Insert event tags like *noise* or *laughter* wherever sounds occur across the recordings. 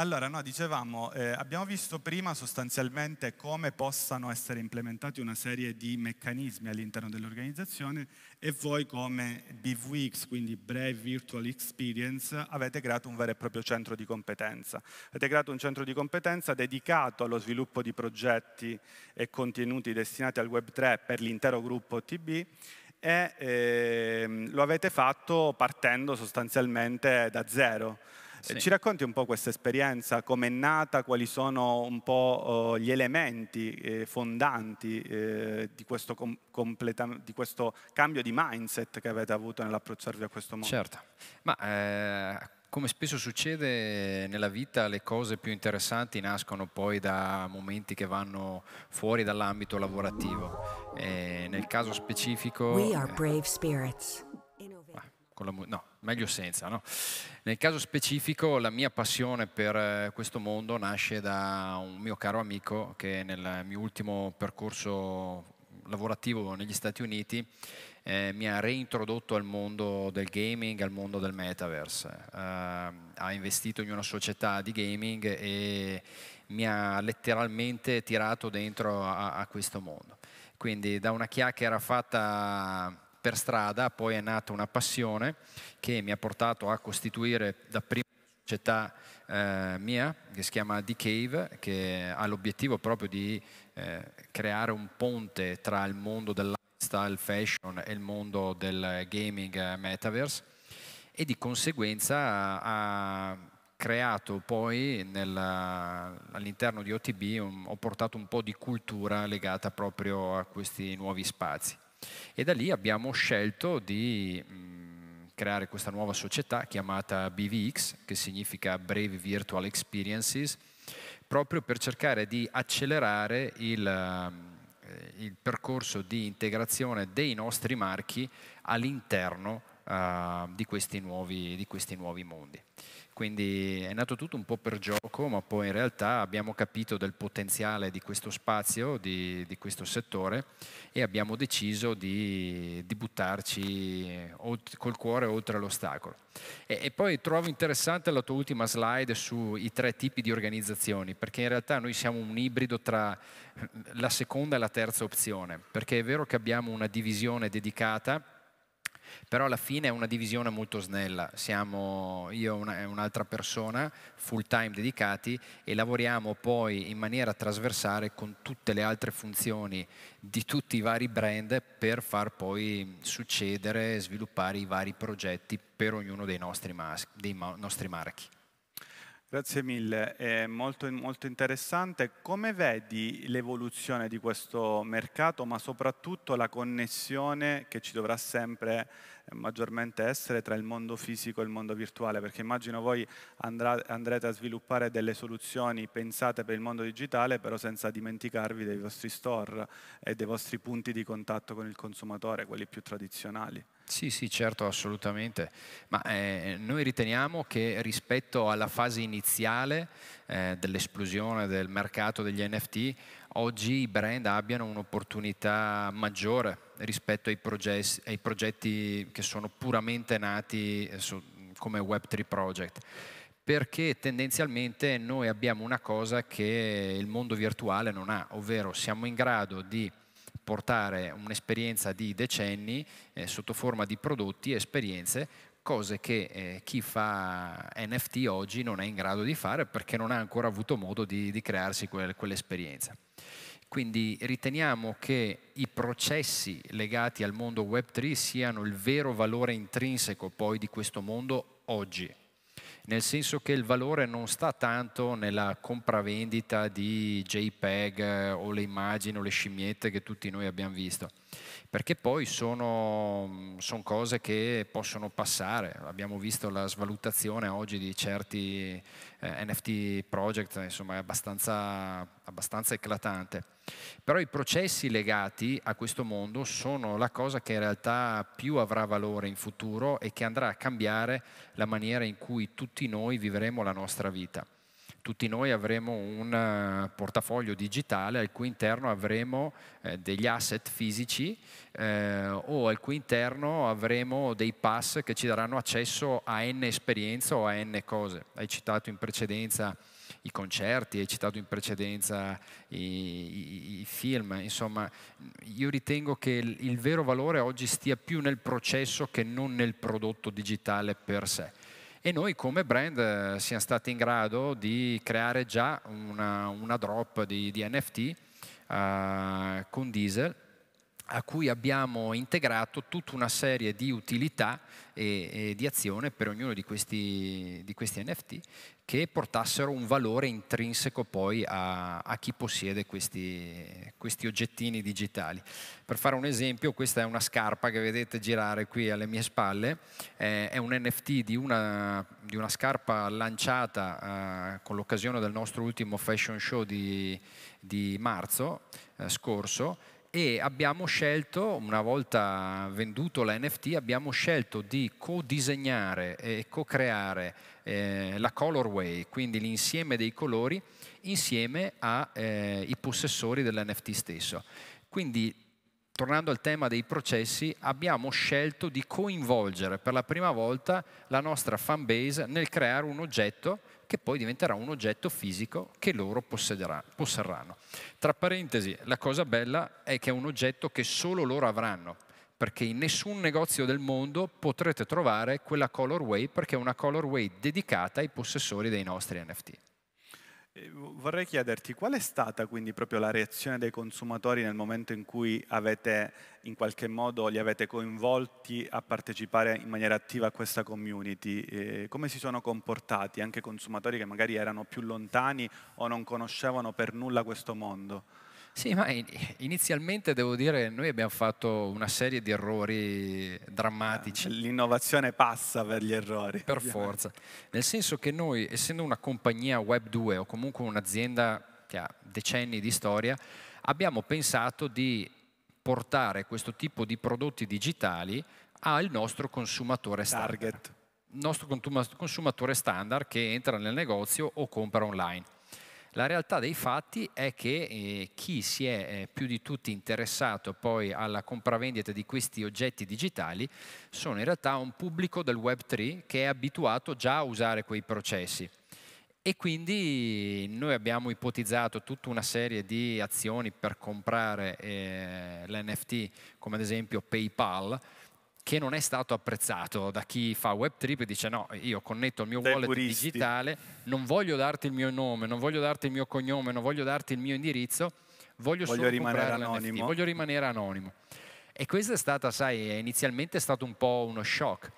Allora, no, dicevamo, eh, abbiamo visto prima sostanzialmente come possano essere implementati una serie di meccanismi all'interno dell'organizzazione e voi come BVX, quindi Brave Virtual Experience, avete creato un vero e proprio centro di competenza. Avete creato un centro di competenza dedicato allo sviluppo di progetti e contenuti destinati al Web3 per l'intero gruppo OTB e eh, lo avete fatto partendo sostanzialmente da zero. Sì. Ci racconti un po' questa esperienza, com'è nata, quali sono un po' oh, gli elementi eh, fondanti eh, di questo, di questo cambio di mindset che avete avuto nell'approcciarvi a questo mondo? Certo, ma eh, come spesso succede nella vita, le cose più interessanti nascono poi da momenti che vanno fuori dall'ambito lavorativo. E eh, nel caso specifico... We are brave spirits la, no, meglio senza. No? Nel caso specifico la mia passione per eh, questo mondo nasce da un mio caro amico che nel mio ultimo percorso lavorativo negli Stati Uniti eh, mi ha reintrodotto al mondo del gaming, al mondo del metaverse. Eh, ha investito in una società di gaming e mi ha letteralmente tirato dentro a, a questo mondo. Quindi da una chiacchiera fatta per strada, poi è nata una passione che mi ha portato a costituire dapprima una società eh, mia che si chiama The Cave, che ha l'obiettivo proprio di eh, creare un ponte tra il mondo del lifestyle fashion e il mondo del gaming eh, metaverse e di conseguenza ha creato poi nella, all'interno di OTB, un, ho portato un po' di cultura legata proprio a questi nuovi spazi. E da lì abbiamo scelto di mm, creare questa nuova società chiamata BVX, che significa Brave Virtual Experiences, proprio per cercare di accelerare il, eh, il percorso di integrazione dei nostri marchi all'interno uh, di, questi nuovi, di questi nuovi mondi. Quindi è nato tutto un po' per gioco, ma poi in realtà abbiamo capito del potenziale di questo spazio, di, di questo settore e abbiamo deciso di, di buttarci col cuore oltre l'ostacolo. E, e, poi trovo interessante la tua ultima slide sui tre tipi di organizzazioni, perché in realtà noi siamo un ibrido tra la seconda e la terza opzione, perché è vero che abbiamo una divisione dedicata però alla fine è una divisione molto snella, siamo io e un'altra persona full time dedicati e lavoriamo poi in maniera trasversale con tutte le altre funzioni di tutti i vari brand per far poi succedere e sviluppare i vari progetti per ognuno dei nostri, mas- dei ma- nostri marchi. Grazie mille, è molto, molto, interessante. Come vedi l'evoluzione di questo mercato, ma soprattutto la connessione che ci dovrà sempre eh, maggiormente essere tra il mondo fisico e il mondo virtuale? Perché immagino voi andrà, andrete a sviluppare delle soluzioni pensate per il mondo digitale, però senza dimenticarvi dei vostri store e dei vostri punti di contatto con il consumatore, quelli più tradizionali. Sì, sì, certo, assolutamente. Ma eh, noi riteniamo che rispetto alla fase iniziale eh, dell'esplosione del mercato degli NFT, oggi i brand abbiano un'opportunità maggiore rispetto ai, progetti, ai progetti che sono puramente nati eh, su, come Web3 Project perché tendenzialmente noi abbiamo una cosa che il mondo virtuale non ha, ovvero siamo in grado di portare un'esperienza di decenni eh, sotto forma di prodotti e esperienze, cose che eh, chi fa NFT oggi non è in grado di fare perché non ha ancora avuto modo di, di crearsi quel, quell'esperienza. Quindi riteniamo che i processi legati al mondo Web3 siano il vero valore intrinseco poi di questo mondo oggi, nel senso che il valore non sta tanto nella compravendita di JPEG eh, o le immagini o le scimmiette che tutti noi abbiamo visto perché poi sono, sono, cose che possono passare. Abbiamo visto la svalutazione oggi di certi eh, NFT project, insomma è abbastanza, abbastanza eclatante. Però i processi legati a questo mondo sono la cosa che in realtà più avrà valore in futuro e che andrà a cambiare la maniera in cui tutti noi vivremo la nostra vita tutti noi avremo un eh, portafoglio digitale al cui interno avremo eh, degli asset fisici eh, o al cui interno avremo dei pass che ci daranno accesso a n esperienze o a n cose. Hai citato in precedenza i concerti, hai citato in precedenza i, i, i, film, insomma io ritengo che il, il vero valore oggi stia più nel processo che non nel prodotto digitale per sé e noi come brand eh, siamo stati in grado di creare già una, una drop di, di NFT uh, eh, con Diesel a cui abbiamo integrato tutta una serie di utilità e, e di azione per ognuno di questi, di questi, NFT che portassero un valore intrinseco poi a, a chi possiede questi, questi, oggettini digitali. Per fare un esempio, questa è una scarpa che vedete girare qui alle mie spalle, eh, è un NFT di una, di una scarpa lanciata eh, con l'occasione del nostro ultimo fashion show di, di marzo eh, scorso, e abbiamo scelto, una volta venduto l'NFT, abbiamo scelto di co-disegnare e co-creare eh, la colorway, quindi l'insieme dei colori, insieme ai eh, possessori dell'NFT stesso. Quindi tornando al tema dei processi, abbiamo scelto di coinvolgere per la prima volta la nostra fan base nel creare un oggetto che poi diventerà un oggetto fisico che loro posserranno. Tra parentesi, la cosa bella è che è un oggetto che solo loro avranno, perché in nessun negozio del mondo potrete trovare quella colorway, perché è una colorway dedicata ai possessori dei nostri NFT. Eh, vorrei chiederti qual è stata quindi proprio la reazione dei consumatori nel momento in cui avete in qualche modo li avete coinvolti a partecipare in maniera attiva a questa community? E come si sono comportati anche consumatori che magari erano più lontani o non conoscevano per nulla questo mondo? Sì, ma inizialmente devo dire che noi abbiamo fatto una serie di errori drammatici. Ah, l'innovazione passa per gli errori. Per ovviamente. forza. Nel senso che noi, essendo una compagnia web 2 o comunque un'azienda che ha decenni di storia, abbiamo pensato di portare questo tipo di prodotti digitali al nostro consumatore standard. Target. nostro consumatore standard che entra nel negozio o compra online la realtà dei fatti è che eh, chi si è eh, più di tutti interessato poi alla compravendita di questi oggetti digitali sono in realtà un pubblico del Web3 che è abituato già a usare quei processi. E quindi noi abbiamo ipotizzato tutta una serie di azioni per comprare eh, l'NFT, come ad esempio PayPal, che non è stato apprezzato da chi fa web trip e dice no, io connetto il mio Dai wallet puristi. digitale, non voglio darti il mio nome, non voglio darti il mio cognome, non voglio darti il mio indirizzo, voglio, voglio rimanere anonimo. voglio rimanere anonimo. E questo è stato, sai, inizialmente è stato un po' uno shock.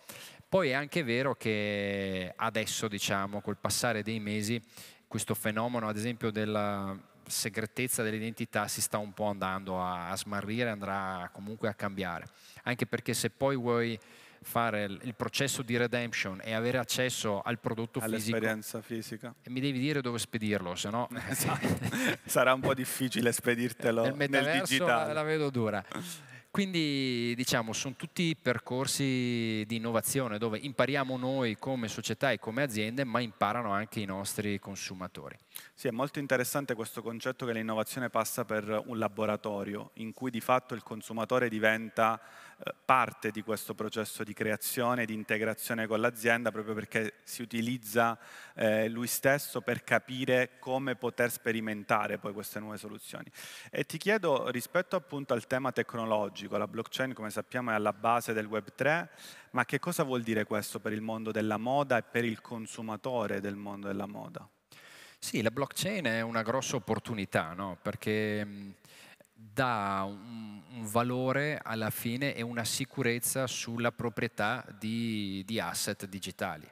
Poi è anche vero che adesso, diciamo, col passare dei mesi, questo fenomeno, ad esempio, della, segretezza dell'identità si sta un po' andando a, a smarrire, andrà comunque a cambiare. Anche perché se poi vuoi fare il processo di redemption e avere accesso al prodotto All'esperienza fisico. fisica. E mi devi dire dove spedirlo, se no... *laughs* Esatto. Sarà un po' difficile spedirtelo nel, nel digitale. La, la vedo dura. Quindi diciamo sono tutti percorsi di innovazione dove impariamo noi come società e come aziende ma imparano anche i nostri consumatori. Sì, è molto interessante questo concetto che l'innovazione passa per un laboratorio in cui di fatto il consumatore diventa parte di questo processo di creazione e di integrazione con l'azienda proprio perché si utilizza eh, lui stesso per capire come poter sperimentare poi queste nuove soluzioni. E ti chiedo rispetto appunto al tema tecnologico, la blockchain come sappiamo è alla base del Web3, ma che cosa vuol dire questo per il mondo della moda e per il consumatore del mondo della moda? Sì, la blockchain è una grossa opportunità, no? perché dà un, un, valore alla fine e una sicurezza sulla proprietà di, di asset digitali.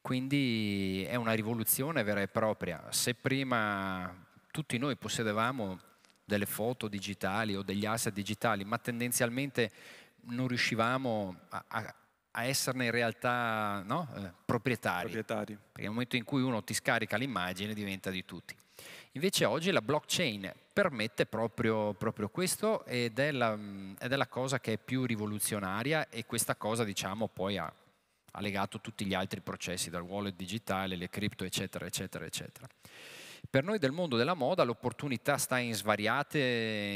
Quindi è una rivoluzione vera e propria. Se prima tutti noi possedevamo delle foto digitali o degli asset digitali, ma tendenzialmente non riuscivamo a, a, a esserne in realtà no? eh, proprietari. proprietari. Perché nel momento in cui uno ti scarica l'immagine diventa di tutti. Invece oggi la blockchain permette proprio, proprio questo ed è, la, ed è, la, cosa che è più rivoluzionaria e questa cosa diciamo poi ha, ha legato tutti gli altri processi, dal wallet digitale, le cripto eccetera eccetera eccetera. Per noi del mondo della moda l'opportunità sta in, svariate,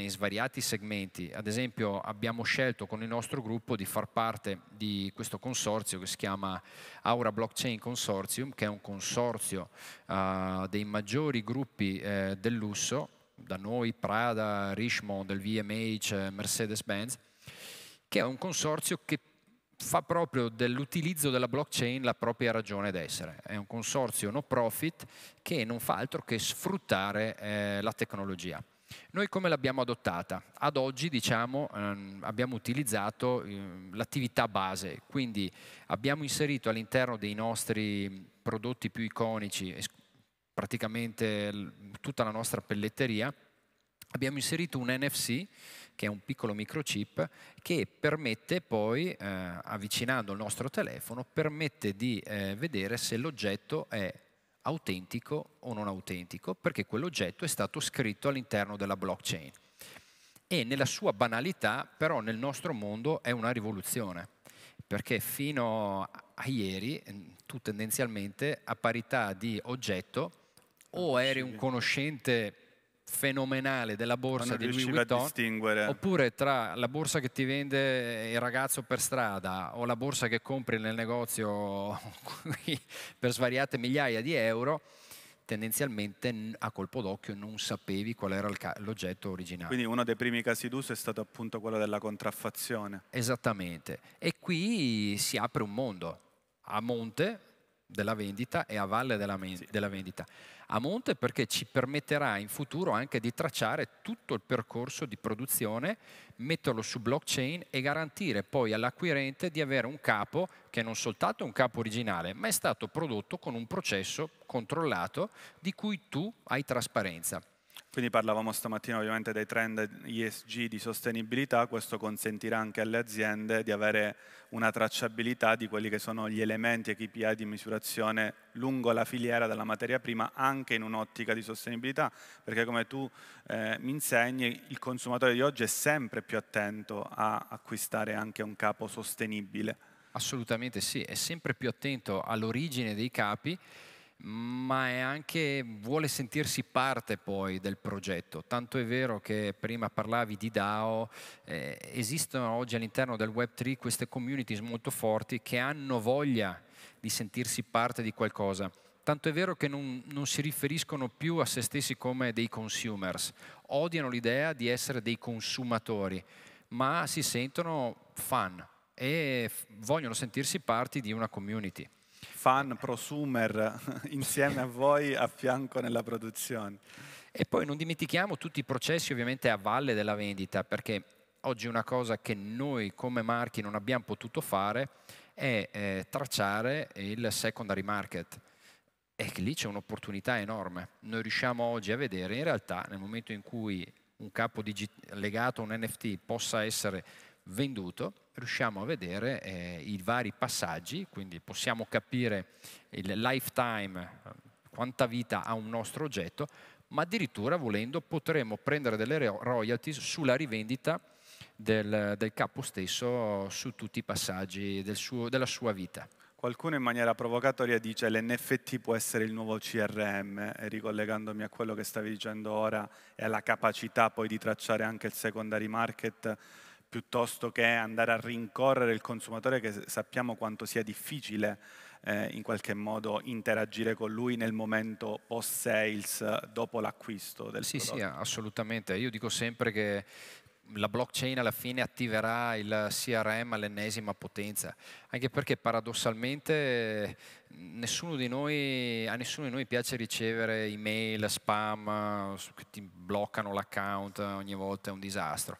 in svariati segmenti. Ad esempio abbiamo scelto con il nostro gruppo di far parte di questo consorzio che si chiama Aura Blockchain Consortium, che è un consorzio uh, dei maggiori gruppi eh, del lusso, da noi Prada, Richmond, il VMH, eh, Mercedes-Benz, che è un consorzio che fa proprio dell'utilizzo della blockchain la propria ragione d'essere. È un consorzio no profit che non fa altro che sfruttare eh, la tecnologia. Noi come l'abbiamo adottata? Ad oggi diciamo, ehm, abbiamo utilizzato ehm, l'attività base, quindi abbiamo inserito all'interno dei nostri prodotti più iconici, praticamente tutta la nostra pelletteria, abbiamo inserito un NFC che è un piccolo microchip che permette poi, eh, avvicinando il nostro telefono, permette di eh, vedere se l'oggetto è autentico o non autentico, perché quell'oggetto è stato scritto all'interno della blockchain. E nella sua banalità, però, nel nostro mondo è una rivoluzione, perché fino a ieri mm, tu tendenzialmente a parità di oggetto o eri un conoscente fenomenale della borsa di Louis Vuitton oppure tra la borsa che ti vende il ragazzo per strada o la borsa che compri nel negozio per svariate migliaia di euro tendenzialmente a colpo d'occhio non sapevi qual era l'oggetto originale. Quindi uno dei primi casi d'uso è stato appunto quello della contraffazione. Esattamente. E qui si apre un mondo a monte della vendita e a valle della, sì. della vendita a monte perché ci permetterà in futuro anche di tracciare tutto il percorso di produzione, metterlo su blockchain e garantire poi all'acquirente di avere un capo che non soltanto è un capo originale, ma è stato prodotto con un processo controllato di cui tu hai trasparenza. Quindi parlavamo stamattina ovviamente dei trend ESG di sostenibilità, questo consentirà anche alle aziende di avere una tracciabilità di quelli che sono gli elementi e KPI di misurazione lungo la filiera della materia prima anche in un'ottica di sostenibilità, perché come tu eh, mi insegni il consumatore di oggi è sempre più attento a acquistare anche un capo sostenibile. Assolutamente sì, è sempre più attento all'origine dei capi ma è anche, vuole sentirsi parte poi del progetto. Tanto è vero che prima parlavi di DAO, eh, esistono oggi all'interno del Web3 queste communities molto forti che hanno voglia di sentirsi parte di qualcosa. Tanto è vero che non, non si riferiscono più a se stessi come dei consumers, odiano l'idea di essere dei consumatori, ma si sentono fan e vogliono sentirsi parte di una community fan prosumer *laughs* insieme a voi a fianco nella produzione. E poi non dimentichiamo tutti i processi ovviamente a valle della vendita, perché oggi una cosa che noi come marchi non abbiamo potuto fare è eh, tracciare il secondary market. E lì c'è un'opportunità enorme. Noi riusciamo oggi a vedere in realtà nel momento in cui un capo legato a un NFT possa essere venduto, riusciamo a vedere eh, i vari passaggi, quindi possiamo capire il lifetime, eh, quanta vita ha un nostro oggetto, ma addirittura volendo potremo prendere delle royalties sulla rivendita del, del capo stesso su tutti i passaggi del suo, della sua vita. Qualcuno in maniera provocatoria dice l'NFT può essere il nuovo CRM, ricollegandomi a quello che stavi dicendo ora e alla capacità poi di tracciare anche il secondary market piuttosto che andare a rincorrere il consumatore che sappiamo quanto sia difficile eh, in qualche modo interagire con lui nel momento post sales dopo l'acquisto del sì, prodotto. Sì, assolutamente. Io dico sempre che la blockchain alla fine attiverà il CRM all'ennesima potenza, anche perché paradossalmente nessuno di noi, a nessuno di noi piace ricevere email, spam che ti bloccano l'account, ogni volta è un disastro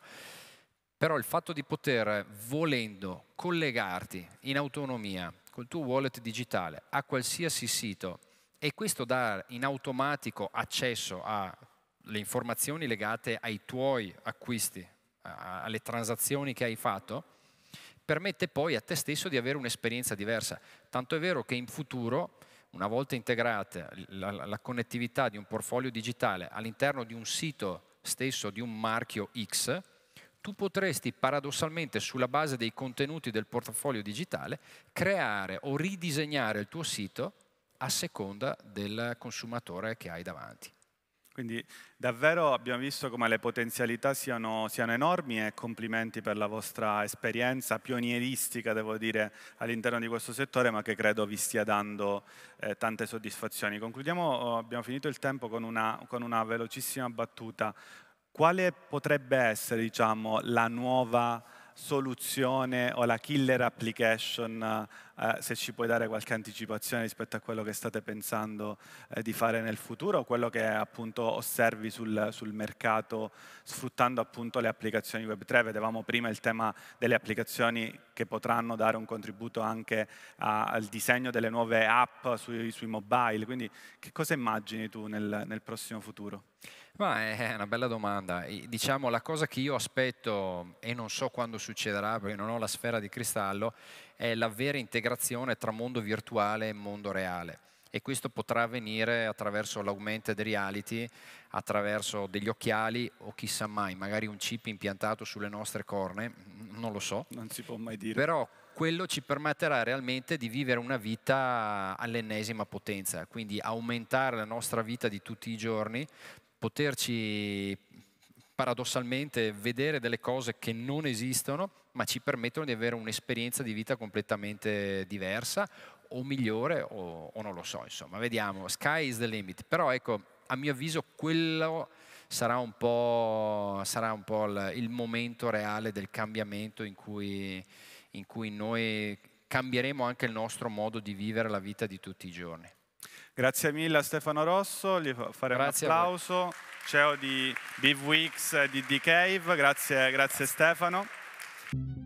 però il fatto di poter, volendo, collegarti in autonomia col tuo wallet digitale a qualsiasi sito e questo dà in automatico accesso alle informazioni legate ai tuoi acquisti, alle transazioni che hai fatto, permette poi a te stesso di avere un'esperienza diversa. Tanto è vero che in futuro, una volta integrata la, la, connettività di un portfolio digitale all'interno di un sito stesso di un marchio X, tu potresti paradossalmente sulla base dei contenuti del portafoglio digitale creare o ridisegnare il tuo sito a seconda del consumatore che hai davanti. Quindi davvero abbiamo visto come le potenzialità siano, siano, enormi e complimenti per la vostra esperienza pionieristica, devo dire, all'interno di questo settore, ma che credo vi stia dando eh, tante soddisfazioni. Concludiamo, oh, abbiamo finito il tempo con una, con una velocissima battuta. Quale potrebbe essere diciamo, la nuova soluzione o la killer application eh, se ci puoi dare qualche anticipazione rispetto a quello che state pensando eh, di fare nel futuro, quello che appunto osservi sul, sul mercato sfruttando appunto le applicazioni Web3. Vedevamo prima il tema delle applicazioni che potranno dare un contributo anche a, al disegno delle nuove app sui, sui, mobile, quindi che cosa immagini tu nel, nel prossimo futuro? Ma è una bella domanda. Diciamo la cosa che io aspetto e non so quando succederà perché non ho la sfera di cristallo è la vera integrazione tra mondo virtuale e mondo reale e questo potrà avvenire attraverso l'augmented reality, attraverso degli occhiali o chissà mai, magari un chip impiantato sulle nostre corne, non lo so. Non si può mai dire. Però quello ci permetterà realmente di vivere una vita all'ennesima potenza, quindi aumentare la nostra vita di tutti i giorni, poterci paradossalmente vedere delle cose che non esistono ma ci permettono di avere un'esperienza di vita completamente diversa o migliore o, o non lo so, insomma, vediamo, sky is the limit, però ecco, a mio avviso quello sarà un po', sarà un po il, il, momento reale del cambiamento in cui, in cui noi cambieremo anche il nostro modo di vivere la vita di tutti i giorni. Grazie mille a Stefano Rosso, gli faremo un applauso, CEO di Weeks di D-Cave, grazie, grazie Stefano. you